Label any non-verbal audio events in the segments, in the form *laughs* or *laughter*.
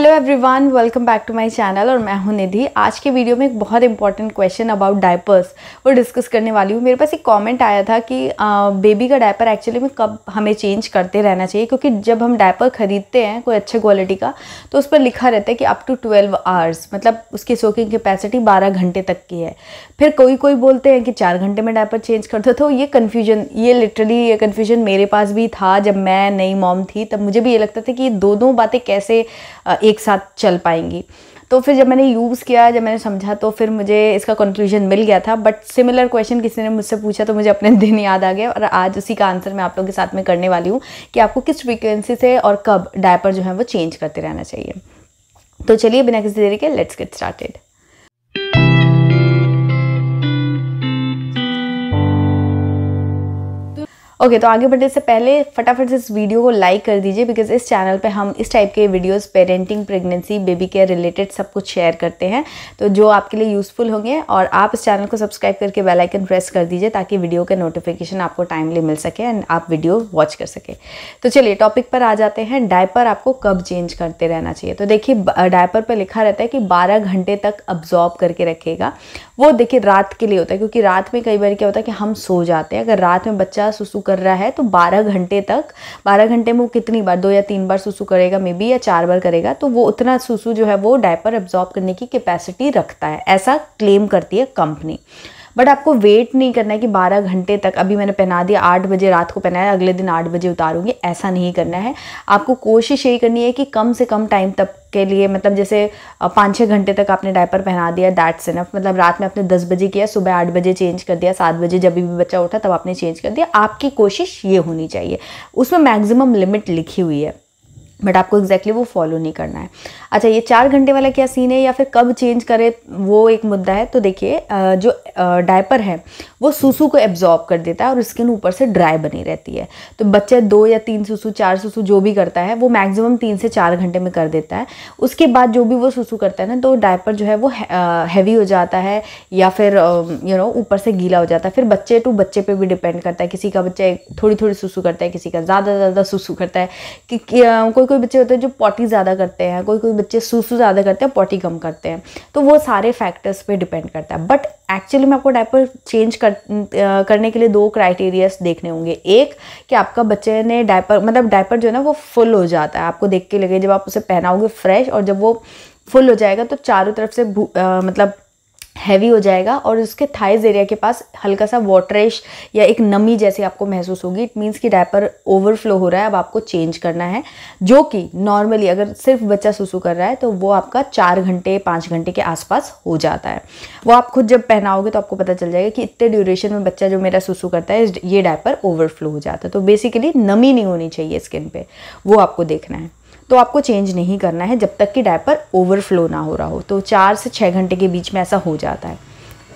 hello everyone welcome back to my channel और मैं हूं निधि आज के वीडियो में एक बहुत इंपॉर्टेंट क्वेश्चन अबाउट डायपर्स वो डिस्कस करने वाली हूँ मेरे पास एक कमेंट आया था कि आ, बेबी का डायपर एक्चुअली में कब हमें चेंज करते रहना चाहिए क्योंकि जब हम डायपर ख़रीदते हैं कोई अच्छे क्वालिटी का तो उस पर लिखा रहता है कि अप टू ट्वेल्व आवर्स मतलब उसकी सोकिंग कैपेसिटी बारह घंटे तक की है फिर कोई कोई बोलते हैं कि चार घंटे में डायपर चेंज कर दो तो ये कन्फ्यूजन ये लिटरली ये कन्फ्यूजन मेरे पास भी था जब मैं नई मॉम थी तब मुझे भी ये लगता था कि ये दो दो बातें कैसे एक एक साथ चल पाएंगी तो फिर जब मैंने यूज़ किया जब मैंने समझा तो फिर मुझे इसका कंक्लूजन मिल गया था बट सिमिलर क्वेश्चन किसी ने मुझसे पूछा तो मुझे अपने *laughs* दिन याद आ गया और आज उसी का आंसर मैं आप लोगों के साथ में करने वाली हूँ कि आपको किस फ्रीक्वेंसी से और कब डायपर जो है वो चेंज करते रहना चाहिए तो चलिए बिना किसी देरी के लेट्स गेट स्टार्टेड ओके तो आगे बढ़ने से पहले फटाफट से इस वीडियो को लाइक कर दीजिए बिकॉज इस चैनल पे हम इस टाइप के videos parenting pregnancy baby care related सब कुछ शेयर करते हैं तो जो आपके लिए यूज़फुल होंगे और आप इस चैनल को सब्सक्राइब करके बेल आइकन प्रेस कर दीजिए ताकि वीडियो के नोटिफिकेशन आपको टाइमली मिल सके एंड आप वीडियो वॉच कर सके तो चलिए टॉपिक पर आ जाते हैं डायपर आपको कब चेंज करते रहना चाहिए तो देखिए डायपर पर लिखा रहता है कि बारह घंटे तक अब्जॉर्ब करके रखेगा वो देखिए रात के लिए होता है क्योंकि रात में कई बार क्या होता है कि हम सो जाते हैं अगर रात में बच्चा सुसू कर रहा है तो 12 घंटे तक 12 घंटे में वो कितनी बार दो या तीन बार सुसु करेगा मे बी या चार बार करेगा तो वो उतना सुसु जो है वो डायपर एब्जॉर्ब करने की कैपेसिटी रखता है ऐसा क्लेम करती है कंपनी बट आपको वेट नहीं करना है कि 12 घंटे तक अभी मैंने पहना दिया 8 बजे रात को पहनाया अगले दिन 8 बजे उतारूंगी ऐसा नहीं करना है आपको कोशिश यही करनी है कि कम से कम टाइम तक के लिए मतलब जैसे पाँच छः घंटे तक आपने डायपर पहना दिया दैट्स इनफ मतलब रात में आपने दस बजे किया सुबह आठ बजे चेंज कर दिया सात बजे जब भी बच्चा उठा तब आपने चेंज कर दिया आपकी कोशिश ये होनी चाहिए उसमें मैक्सिमम लिमिट लिखी हुई है बट आपको एग्जैक्टली exactly वो फॉलो नहीं करना है अच्छा ये चार घंटे वाला क्या सीन है या फिर कब चेंज करें वो एक मुद्दा है तो देखिए जो डायपर है वो सुसु को एब्जॉर्ब कर देता है और स्किन ऊपर से ड्राई बनी रहती है तो बच्चे दो या तीन सुसु चार सुसु जो भी करता है वो मैक्सिमम तीन से चार घंटे में कर देता है उसके बाद जो भी वो सुसु करता है ना तो डायपर जो है वो हैवी हो जाता है या फिर यू नो ऊपर से गीला हो जाता है फिर बच्चे टू बच्चे पर भी डिपेंड करता है किसी का बच्चा थोड़ी थोड़ी सुसु करता है किसी का ज़्यादा ज़्यादा सुसु करता है कि, कोई कोई बच्चे होते हैं जो पॉटी ज़्यादा करते हैं कोई कोई बच्चे सुसु ज़्यादा करते हैं पॉटी कम करते हैं तो वो सारे फैक्टर्स पर डिपेंड करता है बट एक्चुअली में आपको डायपर चेंज कर करने के लिए दो क्राइटेरियाज देखने होंगे एक कि आपका बच्चे ने डायपर मतलब डायपर जो है ना वो फुल हो जाता है आपको देख के लगे जब आप उसे पहनाओगे फ्रेश और जब वो फुल हो जाएगा तो चारों तरफ से आ, मतलब हैवी हो जाएगा और उसके थाइज एरिया के पास हल्का सा वाटरेश या एक नमी जैसी आपको महसूस होगी इट मीन्स कि डायपर ओवरफ्लो हो रहा है अब आपको चेंज करना है जो कि नॉर्मली अगर सिर्फ बच्चा सुसु कर रहा है तो वो आपका चार घंटे पाँच घंटे के आसपास हो जाता है वो आप खुद जब पहनाओगे तो आपको पता चल जाएगा कि इतने ड्यूरेशन में बच्चा जो मेरा सुसु करता है ये डायपर ओवरफ्लो हो जाता है तो बेसिकली नमी नहीं होनी चाहिए स्किन पर वो आपको देखना है तो आपको चेंज नहीं करना है जब तक कि डायपर ओवरफ्लो ना हो रहा हो तो चार से छः घंटे के बीच में ऐसा हो जाता है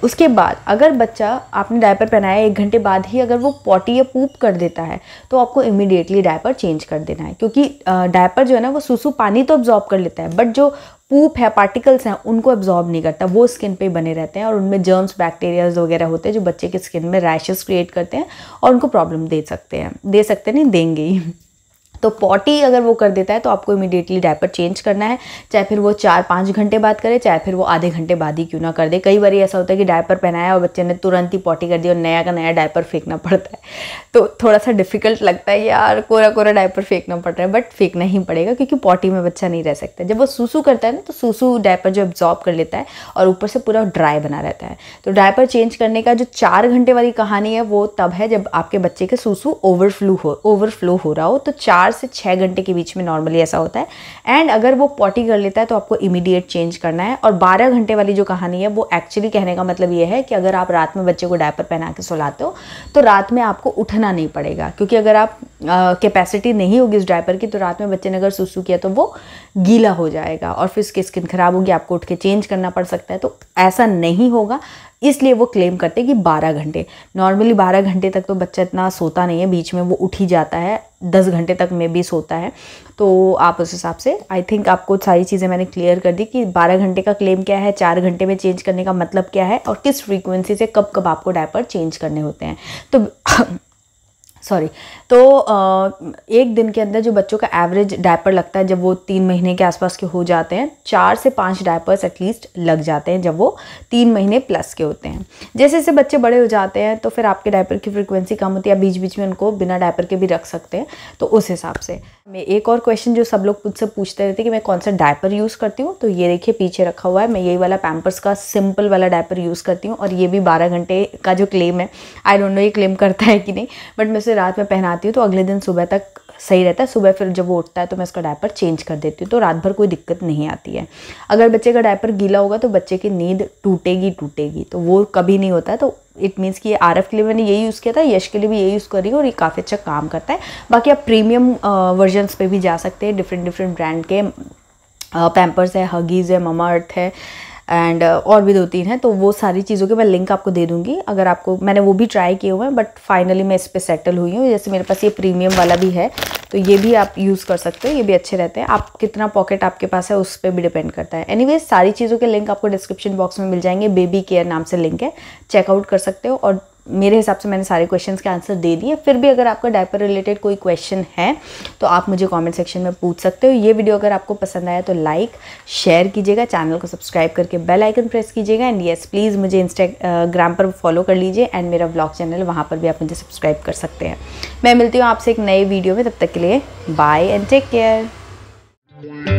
उसके बाद अगर बच्चा आपने डायपर पहनाया एक घंटे बाद ही अगर वो पॉटी या पूप कर देता है तो आपको इमिडिएटली डायपर चेंज कर देना है क्योंकि डायपर जो है ना वो सुसु पानी तो ऑब्जॉर्ब कर लेता है बट जो पूप है पार्टिकल्स हैं उनको एब्जॉर्ब नहीं करता वो स्किन पे बने रहते हैं और उनमें जर्म्स बैक्टीरियाज वगैरह होते हैं जो बच्चे के स्किन में रैशेज़ क्रिएट करते हैं और उनको प्रॉब्लम दे सकते हैं दे सकते नहीं देंगे ही तो पॉटी अगर वो कर देता है तो आपको इमीडिएटली डायपर चेंज करना है चाहे फिर वो चार पाँच घंटे बाद करे चाहे फिर वो आधे घंटे बाद ही क्यों ना कर दे कई बार ऐसा होता है कि डायपर पहनाया और बच्चे ने तुरंत ही पॉटी कर दी और नया का नया डायपर फेंकना पड़ता है तो थोड़ा सा डिफिकल्ट लगता है यार कोरा कोरा डायपर फेंकना पड़ रहा है बट फेंकना ही पड़ेगा क्योंकि पॉटी में बच्चा नहीं रह सकता जब वो सूसू करता है ना तो सूसू डायपर जो एब्जॉर्ब कर लेता है और ऊपर से पूरा ड्राई बना रहता है तो डायपर चेंज करने का जो चार घंटे वाली कहानी है वो तब है जब आपके बच्चे के सूसू ओवरफ्लू हो ओवरफ्लो हो रहा हो तो चार से छः घंटे के बीच में नॉर्मली ऐसा होता है एंड अगर वो पॉटी कर लेता है तो आपको इमीडिएट चेंज करना है और बारह घंटे वाली जो कहानी है वो एक्चुअली कहने का मतलब ये है कि अगर आप रात में बच्चे को डायपर पहना के सुलाते हो तो रात में आपको उठना नहीं पड़ेगा क्योंकि अगर आप कैपेसिटी नहीं होगी इस डायपर की तो रात में बच्चे ने अगर सुसु किया तो वो गीला हो जाएगा और फिर उसकी स्किन ख़राब होगी आपको उठ के चेंज करना पड़ सकता है तो ऐसा नहीं होगा इसलिए वो क्लेम करते कि 12 घंटे नॉर्मली 12 घंटे तक तो बच्चा इतना सोता नहीं है बीच में वो उठ ही जाता है दस घंटे तक मे भी सोता है तो आप उस हिसाब से आई थिंक आपको सारी चीज़ें मैंने क्लियर कर दी कि बारह घंटे का क्लेम क्या है चार घंटे में चेंज करने का मतलब क्या है और किस फ्रीक्वेंसी से कब कब आपको डायपर चेंज करने होते हैं तो सॉरी तो एक दिन के अंदर जो बच्चों का एवरेज डायपर लगता है जब वो तीन महीने के आसपास के हो जाते हैं चार से पाँच डायपर्स एटलीस्ट लग जाते हैं जब वो तीन महीने प्लस के होते हैं जैसे जैसे बच्चे बड़े हो जाते हैं तो फिर आपके डायपर की फ्रिक्वेंसी कम होती है बीच बीच में उनको बिना डायपर के भी रख सकते हैं तो उस हिसाब से मैं एक और क्वेश्चन जो सब लोग मुझसे पूछते रहते हैं कि मैं कौन सा डायपर यूज़ करती हूँ तो ये देखिए पीछे रखा हुआ है मैं यही वाला पैम्पर्स का सिंपल वाला डायपर यूज़ करती हूँ और ये भी बारह घंटे का जो क्लेम है आई डोंट नो ये क्लेम करता है कि नहीं बट मैं उसे उसे रात में पहनाती हूँ तो अगले दिन सुबह तक सही रहता है सुबह फिर जब वो उठता है तो मैं उसका डायपर चेंज कर देती हूँ तो रात भर कोई दिक्कत नहीं आती है अगर बच्चे का डायपर गीला होगा तो बच्चे की नींद टूटेगी टूटेगी तो वो कभी नहीं होता है तो इट मीन्स कि आर एफ के लिए मैंने यही यूज़ किया था यश के लिए भी यही यूज़ कर रही हूँ और ये काफ़ी अच्छा काम करता है बाकी आप प्रीमियम वर्जन्स पर भी जा सकते हैं डिफरेंट डिफरेंट ब्रांड के पैम्पर्स है हगीज़ है ममा अर्थ है एंड uh, और भी दो तीन हैं तो वो सारी चीज़ों के मैं लिंक आपको दे दूँगी अगर आपको मैंने वो भी ट्राई किए हुए हैं बट फाइनली मैं इस पर सेटल हुई हूँ जैसे मेरे पास ये प्रीमियम वाला भी है तो ये भी आप यूज़ कर सकते हो ये भी अच्छे रहते हैं आप कितना पॉकेट आपके पास है उस पर भी डिपेंड करता है एनीवे सारी चीज़ों के लिंक आपको डिस्क्रिप्शन बॉक्स में मिल जाएंगे बेबी केयर नाम से लिंक है चेकआउट कर सकते हो और मेरे हिसाब से मैंने सारे क्वेश्चंस के आंसर दे दिए फिर भी अगर आपका डायपर रिलेटेड कोई क्वेश्चन है तो आप मुझे कमेंट सेक्शन में पूछ सकते हो ये वीडियो अगर आपको पसंद आया तो लाइक शेयर कीजिएगा चैनल को सब्सक्राइब करके बेल आइकन प्रेस कीजिएगा एंड येस प्लीज़ मुझे इंस्टाग्राम पर फॉलो कर लीजिए एंड मेरा ब्लॉग चैनल वहाँ पर भी आप मुझे सब्सक्राइब कर सकते हैं मैं मिलती हूँ आपसे एक नए वीडियो में तब तक के लिए बाय एंड टेक केयर